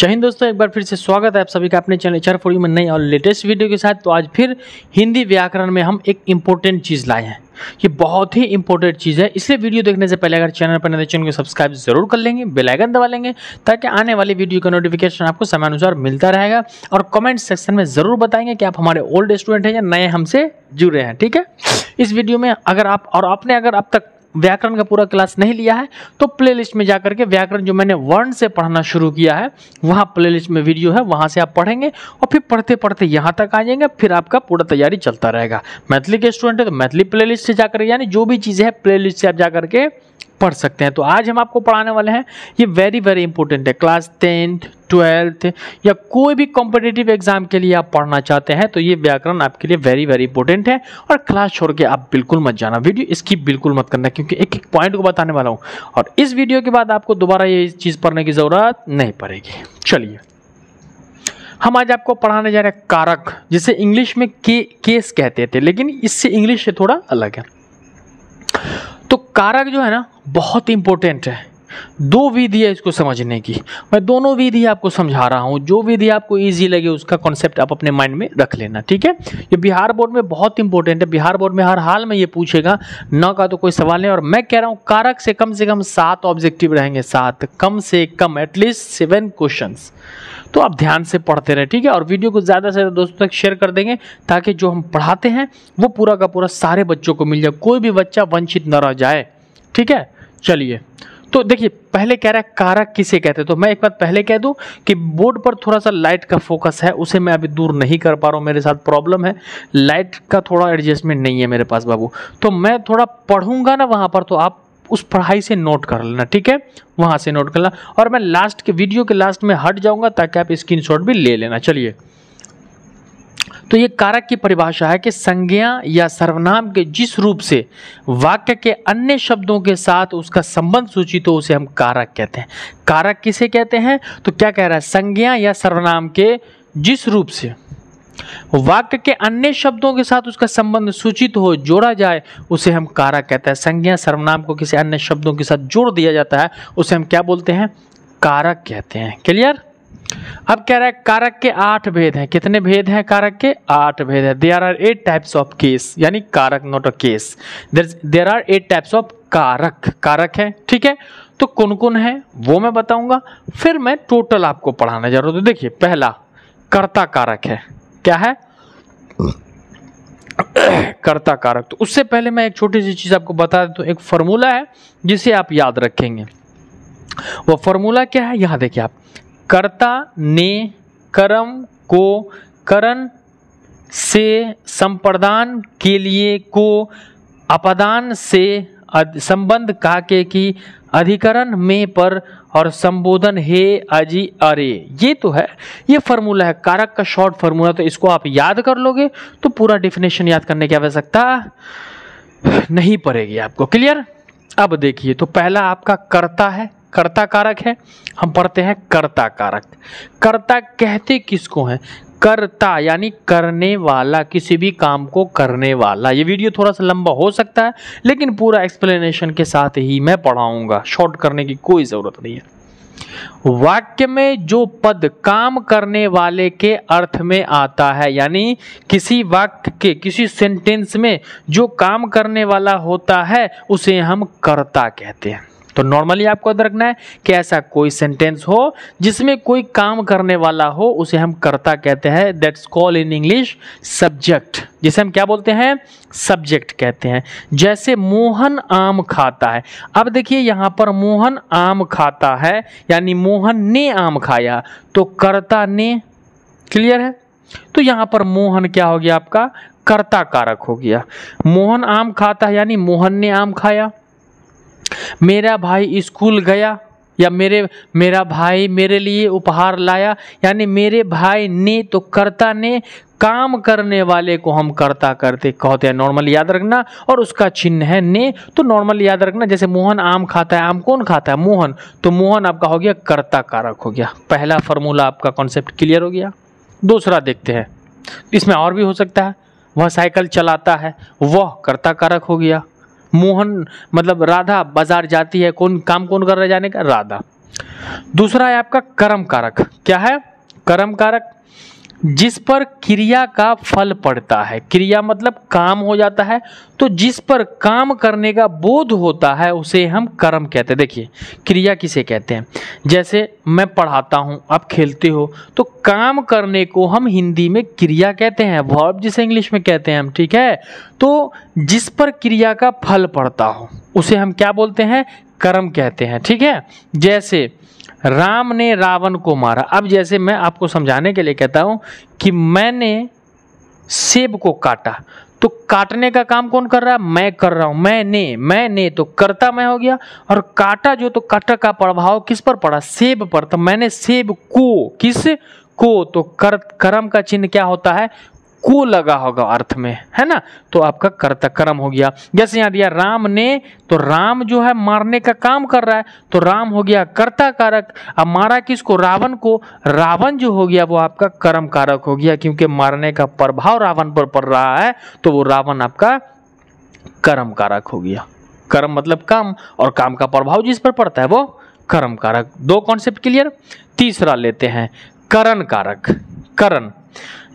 जय हिंद दोस्तों एक बार फिर से स्वागत है आप सभी का अपने चैनल चार फोड़ी में नई और लेटेस्ट वीडियो के साथ तो आज फिर हिंदी व्याकरण में हम एक इम्पोर्टेंट चीज़ लाए हैं ये बहुत ही इंपॉर्टेंट चीज़ है इसलिए वीडियो देखने से पहले अगर चैनल पर नए चैनल को सब्सक्राइब जरूर कर लेंगे बेलाइकन दबा लेंगे ताकि आने वाली वीडियो का नोटिफिकेशन आपको समानुसार मिलता रहेगा और कमेंट सेक्शन में ज़रूर बताएंगे कि आप हमारे ओल्ड स्टूडेंट हैं या नए हमसे जुड़े हैं ठीक है इस वीडियो में अगर आप और आपने अगर अब तक व्याकरण का पूरा क्लास नहीं लिया है तो प्लेलिस्ट में जाकर के व्याकरण जो मैंने वर्ण से पढ़ना शुरू किया है वहाँ प्लेलिस्ट में वीडियो है वहाँ से आप पढ़ेंगे और फिर पढ़ते पढ़ते यहाँ तक आ जाएंगे फिर आपका पूरा तैयारी चलता रहेगा मैथिली के स्टूडेंट है तो मैथिली प्ले से जाकर यानी जो भी चीज़ें हैं प्ले से आप जा करके पढ़ सकते हैं तो आज हम आपको पढ़ाने वाले हैं ये वेरी वेरी इंपॉर्टेंट है क्लास टेंथ ट्वेल्थ या कोई भी कॉम्पिटेटिव एग्जाम के लिए आप पढ़ना चाहते हैं तो ये व्याकरण आपके लिए वेरी वेरी इंपॉर्टेंट है और क्लास छोड़ के आप बिल्कुल मत जाना वीडियो स्किप बिल्कुल मत करना क्योंकि एक एक पॉइंट को बताने वाला हूँ और इस वीडियो के बाद आपको दोबारा ये चीज़ पढ़ने की ज़रूरत नहीं पड़ेगी चलिए हम आज आपको पढ़ाने जा रहे हैं कारक जिसे इंग्लिश में के केस कहते थे लेकिन इससे इंग्लिश से थोड़ा अलग है तो कारक जो है ना बहुत इंपॉर्टेंट है दो विधि है इसको समझने की मैं दोनों विधि आपको समझा रहा हूँ जो विधि आपको इजी लगे उसका कॉन्सेप्ट आप अपने माइंड में रख लेना ठीक है ये बिहार बोर्ड में बहुत इंपॉर्टेंट है बिहार बोर्ड में हर हाल में ये पूछेगा न का तो कोई सवाल नहीं और मैं कह रहा हूँ कारक से कम से कम सात ऑब्जेक्टिव रहेंगे सात कम से कम एटलीस्ट सेवन क्वेश्चन तो आप ध्यान से पढ़ते रहे ठीक है और वीडियो को ज़्यादा से ज़्यादा दोस्तों तक शेयर कर देंगे ताकि जो हम पढ़ाते हैं वो पूरा का पूरा सारे बच्चों को मिल जाए कोई भी बच्चा वंचित न रह जाए ठीक है चलिए तो देखिए पहले कह रहा है कारक किसे कहते हैं तो मैं एक बात पहले कह दूं कि बोर्ड पर थोड़ा सा लाइट का फोकस है उसे मैं अभी दूर नहीं कर पा रहा हूँ मेरे साथ प्रॉब्लम है लाइट का थोड़ा एडजस्टमेंट नहीं है मेरे पास बाबू तो मैं थोड़ा पढ़ूंगा ना वहाँ पर तो आप उस पढ़ाई से नोट कर लेना ठीक है वहाँ से नोट करना और मैं लास्ट के वीडियो के लास्ट में हट जाऊँगा ताकि आप स्क्रीन भी ले लेना चलिए तो ये कारक की परिभाषा है कि संज्ञा या सर्वनाम के जिस रूप से वाक्य के अन्य शब्दों के साथ उसका संबंध सूचित हो उसे हम कारक कहते हैं कारक किसे कहते हैं तो क्या कह रहा है संज्ञा या सर्वनाम के जिस रूप से वाक्य के अन्य शब्दों के साथ उसका संबंध सूचित हो जोड़ा जाए उसे हम कारक कहते हैं संज्ञा सर्वनाम को किसी अन्य शब्दों के साथ जोड़ दिया जाता है उसे हम क्या बोलते हैं कारक कहते हैं क्लियर अब कह रहा है कारक के आठ भेद हैं कितने भेद हैं कारक के आठ भेद हैं there are eight types of case यानी कारक not a case there are eight types of कारक कारक है ठीक है तो कौन कौन है वो मैं बताऊंगा फिर मैं टोटल आपको पढ़ाने जा रहा हूं तो देखिए पहला कर्ता कारक है क्या है कर्ता कारक तो उससे पहले मैं एक छोटी सी चीज़ आपको बता देता तो एक फॉर्मूला है जिसे आप याद रखेंगे वो फॉर्मूला क्या है यहां देखिए आप कर्ता ने कर्म को करण से संप्रदान के लिए को अपदान से संबंध काके की अधिकरण में पर और संबोधन हे अजी अरे ये तो है ये फार्मूला है कारक का शॉर्ट फार्मूला तो इसको आप याद कर लोगे तो पूरा डिफिनेशन याद करने की आवश्यकता नहीं पड़ेगी आपको क्लियर अब देखिए तो पहला आपका कर्ता है कर्ता कारक है हम पढ़ते हैं कर्ता कारक कर्ता कहते किसको हैं करता यानी करने वाला किसी भी काम को करने वाला ये वीडियो थोड़ा सा लंबा हो सकता है लेकिन पूरा एक्सप्लेनेशन के साथ ही मैं पढ़ाऊंगा शॉर्ट करने की कोई ज़रूरत नहीं है वाक्य में जो पद काम करने वाले के अर्थ में आता है यानी किसी वाक्य के किसी सेंटेंस में जो काम करने वाला होता है उसे हम कर्ता कहते हैं तो नॉर्मली आपको याद रखना है कि ऐसा कोई सेंटेंस हो जिसमें कोई काम करने वाला हो उसे हम कर्ता कहते हैं that's call in English subject जिसे हम क्या बोलते हैं सब्जेक्ट कहते हैं जैसे मोहन आम खाता है अब देखिए यहाँ पर मोहन आम खाता है यानी मोहन ने आम खाया तो कर्ता ने क्लियर है तो यहाँ पर मोहन क्या हो गया आपका कर्ता कारक हो गया मोहन आम खाता है यानी मोहन ने आम खाया मेरा भाई स्कूल गया या मेरे मेरा भाई मेरे लिए उपहार लाया यानी मेरे भाई ने तो कर्ता ने काम करने वाले को हम कर्ता करते कहते हैं नॉर्मल याद रखना और उसका चिन्ह है ने तो नॉर्मल याद रखना जैसे मोहन आम खाता है आम कौन खाता है मोहन तो मोहन आपका हो गया कर्ता कारक हो गया पहला फार्मूला आपका कॉन्सेप्ट क्लियर हो गया दूसरा देखते हैं इसमें और भी हो सकता है वह साइकिल चलाता है वह कर्ता कारक हो गया मोहन मतलब राधा बाजार जाती है कौन काम कौन कर रहा है जाने का राधा दूसरा है आपका कर्म कारक क्या है कर्म कारक जिस पर क्रिया का फल पड़ता है क्रिया मतलब काम हो जाता है तो जिस पर काम करने का बोध होता है उसे हम कर्म कहते हैं देखिए क्रिया किसे कहते हैं जैसे मैं पढ़ाता हूँ आप खेलते हो तो काम करने को हम हिंदी में क्रिया कहते हैं वर्ब जिसे इंग्लिश में कहते हैं हम ठीक है तो जिस पर क्रिया का फल पड़ता हो उसे हम क्या बोलते हैं कर्म कहते हैं ठीक है जैसे राम ने रावण को मारा अब जैसे मैं आपको समझाने के लिए कहता हूं कि मैंने सेब को काटा तो काटने का काम कौन कर रहा है मैं कर रहा हूं मैंने मैंने तो करता मैं हो गया और काटा जो तो काटा का प्रभाव किस पर पड़ा सेब पर तो मैंने सेब को किस को तो कर कर्म का चिन्ह क्या होता है को लगा होगा अर्थ में है ना तो आपका कर्तक्रम हो गया जैसे यहां दिया राम ने तो राम जो है मारने का काम कर रहा है तो राम हो गया कर्ता कारक अब मारा किसको रावण को रावण जो हो गया वो आपका कर्म कारक हो गया क्योंकि मारने का प्रभाव रावण पर पड़ रहा है तो वो रावण आपका कर्म कारक हो गया कर्म मतलब काम और काम का प्रभाव जिस पर पड़ता है वो कर्म कारक दो कॉन्सेप्ट क्लियर तीसरा लेते हैं करण कारक करण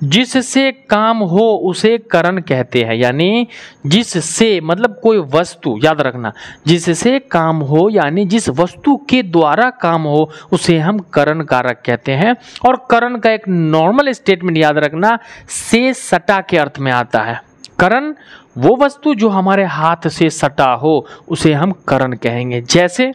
जिससे काम हो उसे करण कहते हैं यानी जिससे मतलब कोई वस्तु याद रखना जिससे काम हो यानी जिस वस्तु के द्वारा काम हो उसे हम करण कारक कहते हैं और करण का एक नॉर्मल स्टेटमेंट याद रखना से सटा के अर्थ में आता है करण वो वस्तु जो हमारे हाथ से सटा हो उसे हम करण कहेंगे जैसे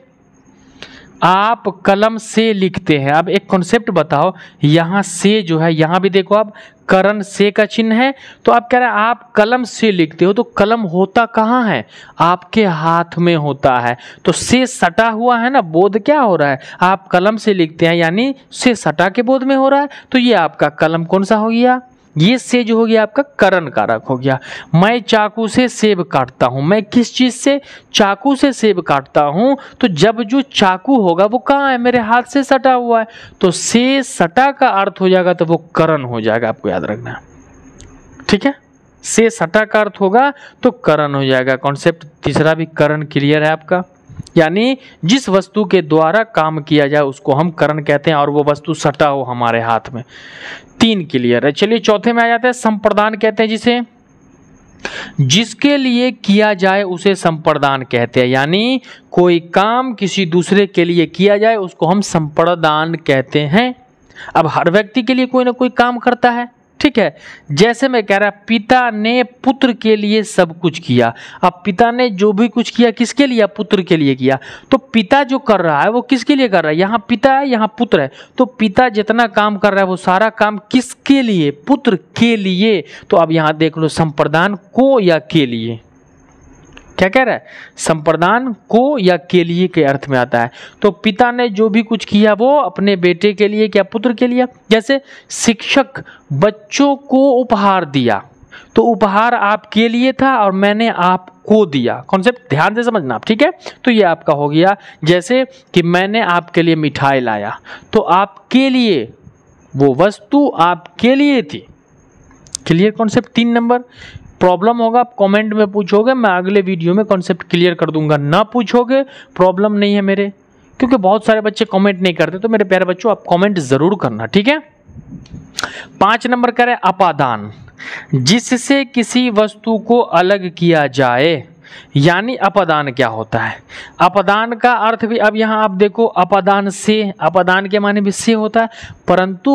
आप कलम से लिखते हैं अब एक कॉन्सेप्ट बताओ यहाँ से जो है यहाँ भी देखो आप करण से का चिन्ह है तो आप कह रहे हैं आप कलम से लिखते हो तो कलम होता कहाँ है आपके हाथ में होता है तो से सटा हुआ है ना बोध क्या हो रहा है आप कलम से लिखते हैं यानी से सटा के बोध में हो रहा है तो ये आपका कलम कौन सा हो गया ये से जो हो गया आपका करण कारक हो गया मैं चाकू से सेब काटता हूँ मैं किस चीज़ से चाकू से सेब काटता हूँ तो जब जो चाकू होगा वो कहाँ है मेरे हाथ से सटा हुआ है तो से सटा का अर्थ हो जाएगा तो वो करण हो जाएगा आपको याद रखना ठीक है से सटा का अर्थ होगा तो करण हो जाएगा कॉन्सेप्ट तीसरा भी करण क्लियर है आपका यानी जिस वस्तु के द्वारा काम किया जाए उसको हम करण कहते हैं और वो वस्तु सटा हो हमारे हाथ में तीन क्लियर है चलिए चौथे में आ जाते हैं संप्रदान कहते हैं जिसे जिसके लिए किया जाए उसे संप्रदान कहते हैं यानी कोई काम किसी दूसरे के लिए किया जाए उसको हम संप्रदान कहते हैं अब हर व्यक्ति के लिए कोई ना कोई काम करता है ठीक है जैसे मैं कह रहा पिता ने पुत्र के लिए सब कुछ किया अब पिता ने जो भी कुछ किया किसके लिए पुत्र के लिए किया तो पिता जो कर रहा है वो किसके लिए कर रहा है यहाँ पिता है यहाँ पुत्र है तो पिता जितना काम कर रहा है वो सारा काम किसके लिए पुत्र के लिए तो अब यहाँ देख लो संप्रदान को या के लिए क्या कह रहा है संप्रदान को या के लिए के अर्थ में आता है तो पिता ने जो भी कुछ किया वो अपने बेटे के लिए क्या पुत्र के लिए जैसे शिक्षक बच्चों को उपहार दिया तो उपहार आपके लिए था और मैंने आपको दिया कॉन्सेप्ट ध्यान से समझना आप ठीक है तो ये आपका हो गया जैसे कि मैंने आपके लिए मिठाई लाया तो आपके लिए वो वस्तु आपके लिए थी क्लियर कॉन्सेप्ट तीन नंबर प्रॉब्लम होगा आप कमेंट में पूछोगे मैं अगले वीडियो में कॉन्सेप्ट क्लियर कर दूंगा ना पूछोगे प्रॉब्लम नहीं है मेरे क्योंकि बहुत सारे बच्चे कमेंट नहीं करते तो मेरे प्यारे बच्चों आप कमेंट ज़रूर करना ठीक है पांच नंबर करें अपादान जिससे किसी वस्तु को अलग किया जाए यानी अपदान क्या होता है अपदान का अर्थ भी अब यहां आप देखो अपदान से अपदान के माने भी से होता है परंतु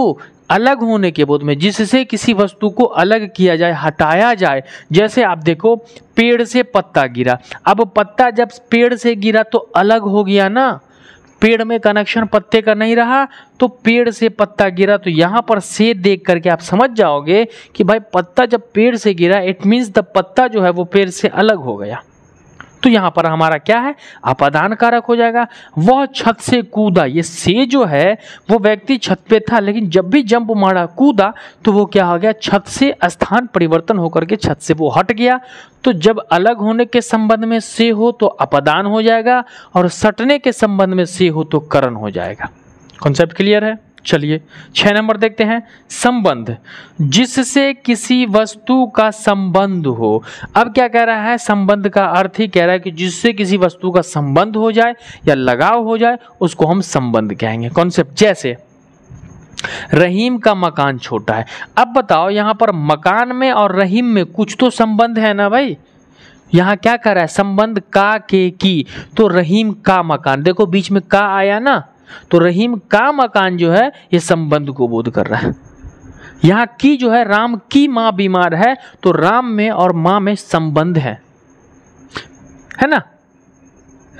अलग होने के बोध में जिससे किसी वस्तु को अलग किया जाए हटाया जाए जैसे आप देखो पेड़ से पत्ता गिरा अब पत्ता जब पेड़ से गिरा तो अलग हो गया ना पेड़ में कनेक्शन पत्ते का नहीं रहा तो पेड़ से पत्ता गिरा तो यहाँ पर से देख करके आप समझ जाओगे कि भाई पत्ता जब पेड़ से गिरा इट मीन्स द पत्ता जो है वो पेड़ से अलग हो गया तो यहाँ पर हमारा क्या है अपादान कारक हो जाएगा वह छत से कूदा ये से जो है वो व्यक्ति छत पे था लेकिन जब भी जंप मारा कूदा तो वो क्या हो गया छत से स्थान परिवर्तन होकर के छत से वो हट गया तो जब अलग होने के संबंध में से हो तो अपदान हो जाएगा और सटने के संबंध में से हो तो करण हो जाएगा कॉन्सेप्ट क्लियर है चलिए छः नंबर देखते हैं संबंध जिससे किसी वस्तु का संबंध हो अब क्या कह रहा है संबंध का अर्थ ही कह रहा है कि जिससे किसी वस्तु का संबंध हो जाए या लगाव हो जाए उसको हम संबंध कहेंगे कॉन्सेप्ट जैसे रहीम का मकान छोटा है अब बताओ यहाँ पर मकान में और रहीम में कुछ तो संबंध है ना भाई यहाँ क्या कर रहा है संबंध का के की तो रहीम का मकान देखो बीच में का आया ना तो रहीम का मकान जो है ये संबंध को बोध कर रहा है यहां की जो है राम की मां बीमार है तो राम में और मां में संबंध है है ना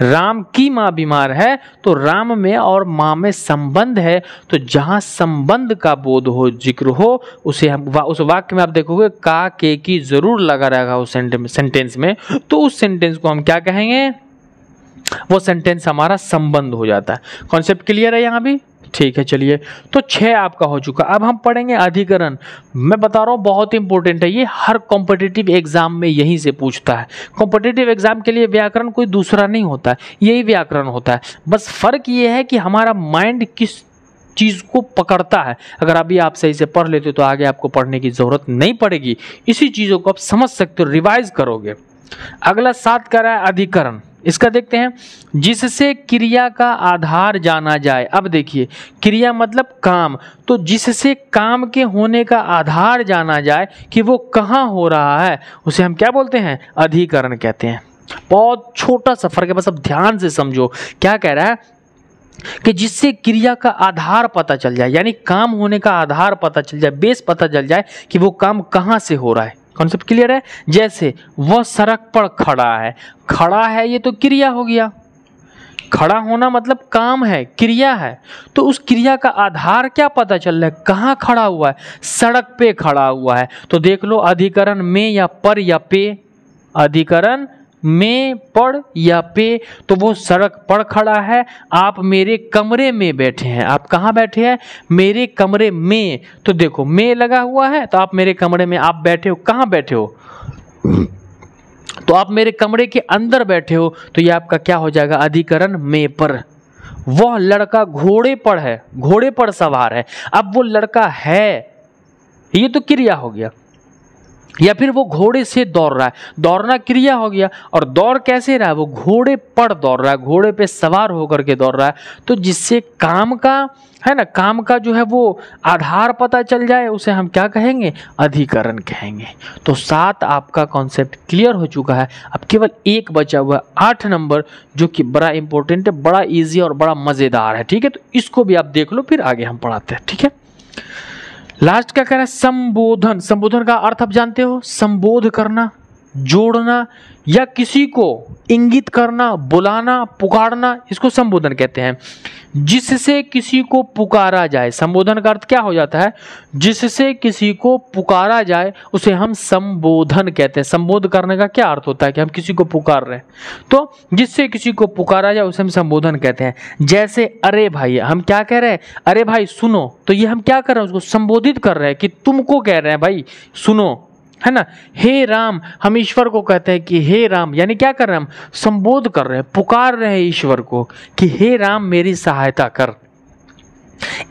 राम की मां बीमार है तो राम में और मां में संबंध है तो जहां संबंध का बोध हो जिक्र हो उसे हम वा, उस वाक्य में आप देखोगे का के की जरूर लगा रहेगा उस सेंटेंस में तो उस सेंटेंस को हम क्या कहेंगे वो सेंटेंस हमारा संबंध हो जाता है कॉन्सेप्ट क्लियर है यहाँ भी ठीक है चलिए तो छः आपका हो चुका अब हम पढ़ेंगे अधिकरण मैं बता रहा हूँ बहुत इंपॉर्टेंट है ये हर कॉम्पिटेटिव एग्जाम में यहीं से पूछता है कॉम्पिटेटिव एग्जाम के लिए व्याकरण कोई दूसरा नहीं होता यही व्याकरण होता है बस फर्क ये है कि हमारा माइंड किस चीज़ को पकड़ता है अगर अभी आप सही से पढ़ लेते हो तो आगे आपको पढ़ने की ज़रूरत नहीं पड़ेगी इसी चीज़ों को आप समझ सकते हो रिवाइज करोगे अगला सात रहा है अधिकरण इसका देखते हैं जिससे क्रिया का आधार जाना जाए अब देखिए क्रिया मतलब काम तो जिससे काम के होने का आधार जाना जाए कि वो कहाँ हो रहा है उसे हम क्या बोलते हैं अधिकरण कहते हैं बहुत छोटा सा फर्क बस अब ध्यान से समझो क्या कह रहा है कि जिससे क्रिया का आधार पता चल जाए यानी काम होने का आधार पता चल जाए बेस पता चल जाए कि वो काम कहाँ से हो रहा है कॉन्सेप्ट क्लियर है जैसे वह सड़क पर खड़ा है खड़ा है ये तो क्रिया हो गया खड़ा होना मतलब काम है क्रिया है तो उस क्रिया का आधार क्या पता चल रहा है कहाँ खड़ा हुआ है सड़क पे खड़ा हुआ है तो देख लो अधिकरण में या पर या पे अधिकरण में पढ़ या पे तो वो सड़क पर खड़ा है आप मेरे कमरे में बैठे हैं आप कहाँ बैठे हैं मेरे कमरे में तो देखो में लगा हुआ है तो आप मेरे कमरे में आप बैठे हो कहाँ बैठे हो तो आप मेरे कमरे के अंदर बैठे हो तो ये आपका क्या हो जाएगा अधिकरण में पर वह लड़का घोड़े पर है घोड़े पर सवार है अब वो लड़का है ये तो क्रिया हो गया या फिर वो घोड़े से दौड़ रहा है दौड़ना क्रिया हो गया और दौड़ कैसे रहा है वो घोड़े पर दौड़ रहा है घोड़े पे सवार होकर के दौड़ रहा है तो जिससे काम का है ना काम का जो है वो आधार पता चल जाए उसे हम क्या कहेंगे अधिकरण कहेंगे तो सात आपका कॉन्सेप्ट क्लियर हो चुका है अब केवल एक बचा हुआ आठ नंबर जो कि बड़ा इंपॉर्टेंट है बड़ा ईजी और बड़ा मज़ेदार है ठीक है तो इसको भी आप देख लो फिर आगे हम पढ़ाते हैं ठीक है लास्ट क्या कह रहा है संबोधन संबोधन का अर्थ आप जानते हो संबोध करना जोड़ना या किसी को इंगित करना बुलाना पुकारना इसको संबोधन कहते हैं जिससे किसी को पुकारा जाए संबोधन का अर्थ क्या हो जाता है जिससे किसी को पुकारा जाए उसे हम संबोधन कहते हैं संबोध करने का क्या अर्थ होता है कि हम किसी को पुकार रहे हैं तो जिससे किसी को पुकारा जाए उसे हम संबोधन कहते हैं जैसे अरे भाई हम क्या कह रहे हैं अरे भाई सुनो तो ये हम क्या कर रहे हैं उसको संबोधित कर रहे हैं कि तुमको कह रहे हैं भाई सुनो है ना हे राम हम ईश्वर को कहते हैं कि हे राम यानी क्या कर रहे हैं हम संबोध कर रहे हैं पुकार रहे हैं ईश्वर को कि हे राम मेरी सहायता कर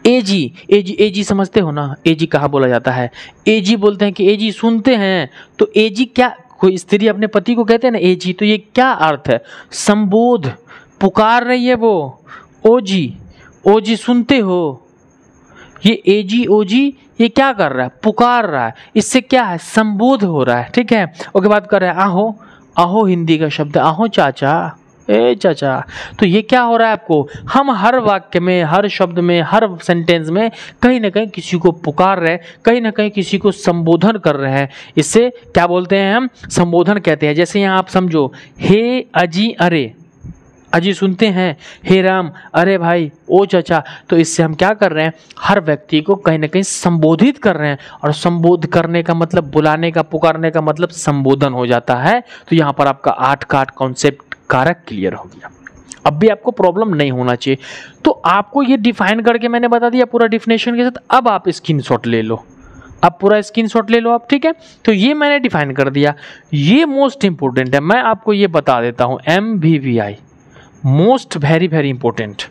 एजी एजी एजी समझते हो ना एजी कहाँ बोला जाता है एजी बोलते हैं कि एजी सुनते हैं तो एजी क्या कोई स्त्री अपने पति को कहते हैं ना एजी तो ये क्या अर्थ है संबोध पुकार रही है वो ओजी ओजी सुनते हो ये ए जी ओ जी ये क्या कर रहा है पुकार रहा है इससे क्या है संबोध हो रहा है ठीक है ओके बात कर रहे हैं आहो आहो हिंदी का शब्द आहो चाचा ए चाचा तो ये क्या हो रहा है आपको हम हर वाक्य में हर शब्द में हर सेंटेंस में कहीं ना कहीं किसी को पुकार रहे कहीं ना कहीं किसी को संबोधन कर रहे हैं इससे क्या बोलते हैं हम संबोधन कहते हैं जैसे यहाँ आप समझो हे अजी अरे अजी सुनते हैं हे राम अरे भाई ओ चचा तो इससे हम क्या कर रहे हैं हर व्यक्ति को कहीं ना कहीं संबोधित कर रहे हैं और संबोध करने का मतलब बुलाने का पुकारने का मतलब संबोधन हो जाता है तो यहाँ पर आपका आठ का आठ कॉन्सेप्ट कारक क्लियर हो गया अब भी आपको प्रॉब्लम नहीं होना चाहिए तो आपको ये डिफाइन करके मैंने बता दिया पूरा डिफिनेशन के साथ अब आप स्क्रीन ले लो आप पूरा स्क्रीन ले लो आप ठीक है तो ये मैंने डिफाइन कर दिया ये मोस्ट इंपॉर्टेंट है मैं आपको ये बता देता हूँ M V V I most very very important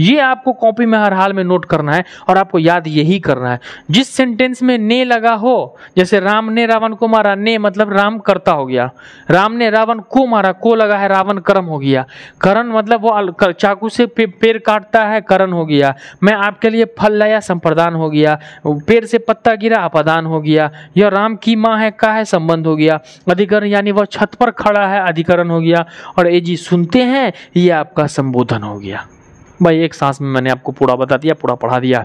ये आपको कॉपी में हर हाल में नोट करना है और आपको याद यही करना है जिस सेंटेंस में ने लगा हो जैसे राम ने रावण को मारा ने मतलब राम करता हो गया राम ने रावण को मारा को लगा है रावण कर्म हो गया करण मतलब वो चाकू से पे, पेड़ काटता है करण हो गया मैं आपके लिए फल लाया संप्रदान हो गया पेड़ से पत्ता गिरा अपदान हो गया यह राम की माँ है का है संबंध हो गया अधिकरण यानी वह छत पर खड़ा है अधिकरण हो गया और ए जी सुनते हैं ये आपका संबोधन हो गया भाई एक सांस में मैंने आपको पूरा बता दिया पूरा पढ़ा दिया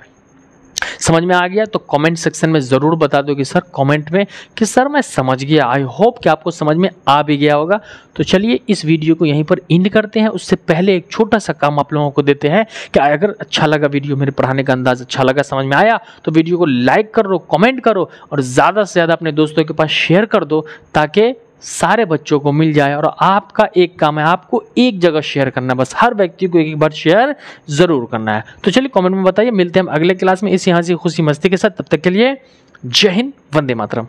समझ में आ गया तो कमेंट सेक्शन में ज़रूर बता दो कि सर कमेंट में कि सर मैं समझ गया आई होप कि आपको समझ में आ भी गया होगा तो चलिए इस वीडियो को यहीं पर इंड करते हैं उससे पहले एक छोटा सा काम आप लोगों को देते हैं कि अगर अच्छा लगा वीडियो मेरे पढ़ाने का अंदाज़ अच्छा लगा समझ में आया तो वीडियो को लाइक करो कॉमेंट करो और ज़्यादा से ज़्यादा अपने दोस्तों के पास शेयर कर दो ताकि सारे बच्चों को मिल जाए और आपका एक काम है आपको एक जगह शेयर करना है बस हर व्यक्ति को एक एक बार शेयर ज़रूर करना है तो चलिए कमेंट में बताइए मिलते हैं हम अगले क्लास में इस यहाँ से खुशी मस्ती के साथ तब तक के लिए जय हिंद वंदे मातरम